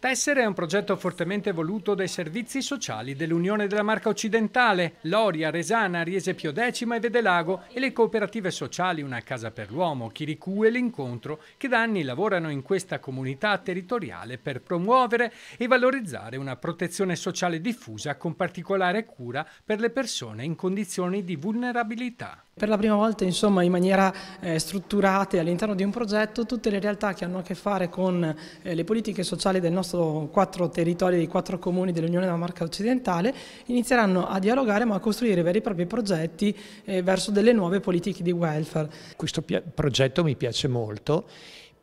Tessere è un progetto fortemente voluto dai servizi sociali dell'Unione della Marca Occidentale, Loria, Resana, Riese Pio X e Vedelago e le cooperative sociali Una Casa per l'Uomo, Chiricù e L'Incontro che da anni lavorano in questa comunità territoriale per promuovere e valorizzare una protezione sociale diffusa con particolare cura per le persone in condizioni di vulnerabilità. Per la prima volta insomma, in maniera eh, strutturata all'interno di un progetto tutte le realtà che hanno a che fare con eh, le politiche sociali del nostro quattro territorio, dei quattro comuni dell'Unione della Marca Occidentale inizieranno a dialogare ma a costruire veri e propri progetti eh, verso delle nuove politiche di welfare. Questo progetto mi piace molto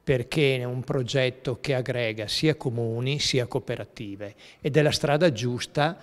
perché è un progetto che aggrega sia comuni sia cooperative ed è la strada giusta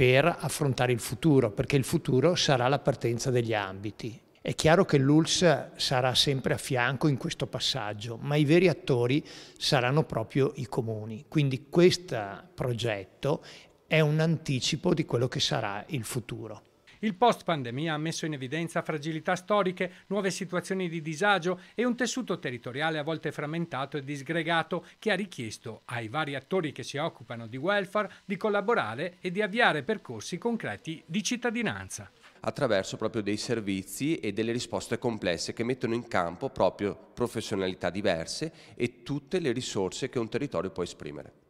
per affrontare il futuro, perché il futuro sarà la partenza degli ambiti. È chiaro che l'ULS sarà sempre a fianco in questo passaggio, ma i veri attori saranno proprio i comuni. Quindi questo progetto è un anticipo di quello che sarà il futuro. Il post-pandemia ha messo in evidenza fragilità storiche, nuove situazioni di disagio e un tessuto territoriale a volte frammentato e disgregato che ha richiesto ai vari attori che si occupano di welfare di collaborare e di avviare percorsi concreti di cittadinanza attraverso proprio dei servizi e delle risposte complesse che mettono in campo proprio professionalità diverse e tutte le risorse che un territorio può esprimere.